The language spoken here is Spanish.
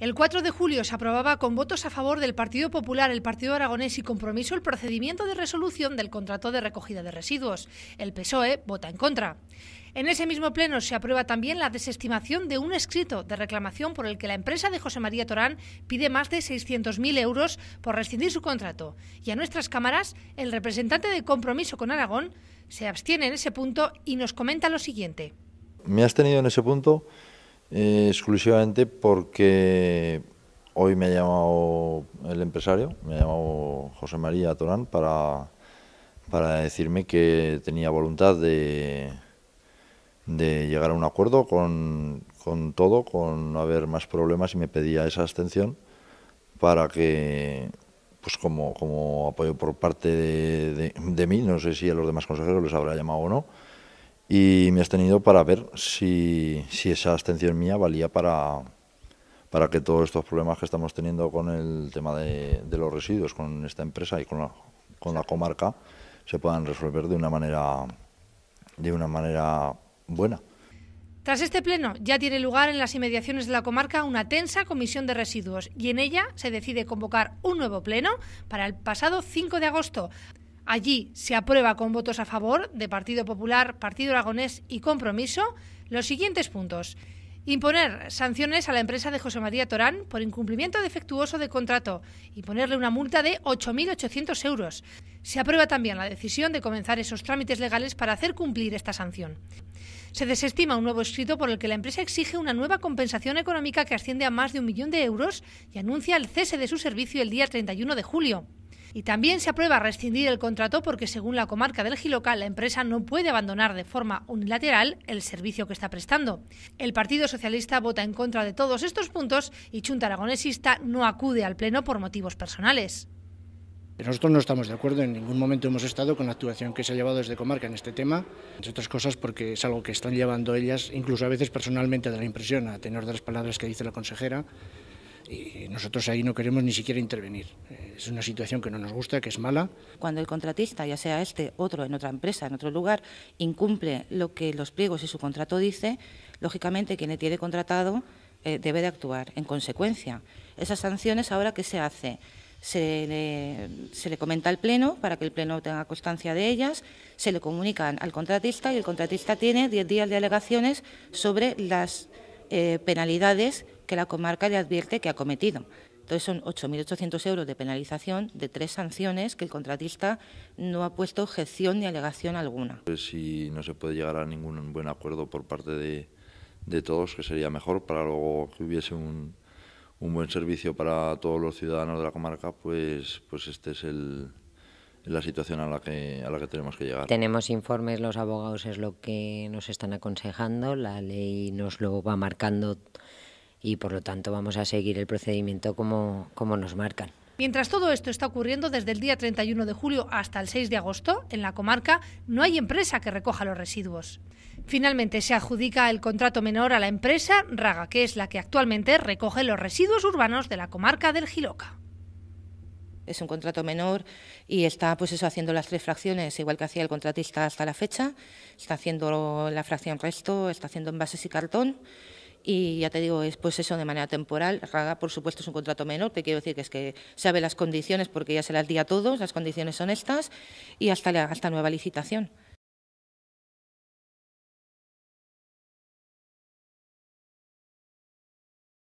El 4 de julio se aprobaba con votos a favor del Partido Popular, el Partido Aragonés y Compromiso el procedimiento de resolución del contrato de recogida de residuos. El PSOE vota en contra. En ese mismo pleno se aprueba también la desestimación de un escrito de reclamación por el que la empresa de José María Torán pide más de 600.000 euros por rescindir su contrato. Y a nuestras cámaras, el representante de Compromiso con Aragón se abstiene en ese punto y nos comenta lo siguiente. Me has tenido en ese punto eh, exclusivamente porque hoy me ha llamado el empresario, me ha llamado José María Torán para, decirme que tenía voluntad de, de llegar a un acuerdo con, todo, con no haber más problemas y me pedía esa abstención para que, pues como, como apoyo por parte de, de mí, no sé si a los demás consejeros les habrá llamado o no, y me has tenido para ver si, esa abstención mía valía para, para que todos estos problemas que estamos teniendo con el tema de, los residuos, con esta empresa y con la, con la comarca, se puedan resolver de una manera, de una manera buena. Tras este pleno, ya tiene lugar en las inmediaciones de la comarca una tensa comisión de residuos y en ella se decide convocar un nuevo pleno para el pasado 5 de agosto, Allí se aprueba con votos a favor de Partido Popular, Partido Aragonés y Compromiso los siguientes puntos. Imponer sanciones a la empresa de José María Torán por incumplimiento defectuoso de contrato y ponerle una multa de 8.800 euros. Se aprueba también la decisión de comenzar esos trámites legales para hacer cumplir esta sanción. Se desestima un nuevo escrito por el que la empresa exige una nueva compensación económica que asciende a más de un millón de euros y anuncia el cese de su servicio el día 31 de julio. Y también se aprueba rescindir el contrato porque, según la comarca del Gilocal, la empresa no puede abandonar de forma unilateral el servicio que está prestando. El Partido Socialista vota en contra de todos estos puntos y Chunta Aragonesista no acude al Pleno por motivos personales. Nosotros no estamos de acuerdo, en ningún momento hemos estado con la actuación que se ha llevado desde Comarca en este tema, entre otras cosas porque es algo que están llevando ellas, incluso a veces personalmente da la impresión, a tenor de las palabras que dice la consejera, y nosotros ahí no queremos ni siquiera intervenir. Eh, es una situación que no nos gusta, que es mala. Cuando el contratista, ya sea este, otro, en otra empresa, en otro lugar, incumple lo que los pliegos y su contrato dice, lógicamente quien le tiene contratado eh, debe de actuar en consecuencia. Esas sanciones ahora ¿qué se hace se le, se le, comenta al Pleno para que el Pleno tenga constancia de ellas, se le comunican al contratista y el contratista tiene 10 días de alegaciones sobre las eh, penalidades que la comarca le advierte que ha cometido. Entonces son 8.800 euros de penalización de tres sanciones que el contratista no ha puesto objeción ni alegación alguna. Pues si no se puede llegar a ningún buen acuerdo por parte de, todos, que sería mejor para luego que hubiese un, buen servicio para todos los ciudadanos de la comarca, pues, pues este es la situación a la, a la que tenemos que llegar. Tenemos informes, los abogados es lo que nos están aconsejando, la ley nos lo va marcando y por lo tanto vamos a seguir el procedimiento como, nos marcan. Mientras todo esto está ocurriendo desde el día 31 de julio hasta el 6 de agosto, en la comarca no hay empresa que recoja los residuos. Finalmente se adjudica el contrato menor a la empresa Raga, que es la que actualmente recoge los residuos urbanos de la comarca del Giloca es un contrato menor y está pues eso haciendo las tres fracciones, igual que hacía el contratista hasta la fecha, está haciendo la fracción resto, está haciendo envases y cartón y ya te digo, es pues eso de manera temporal. Raga, por supuesto, es un contrato menor, te quiero decir que es que sabe las condiciones porque ya se las di a todos, las condiciones son estas, y hasta, la, hasta nueva licitación.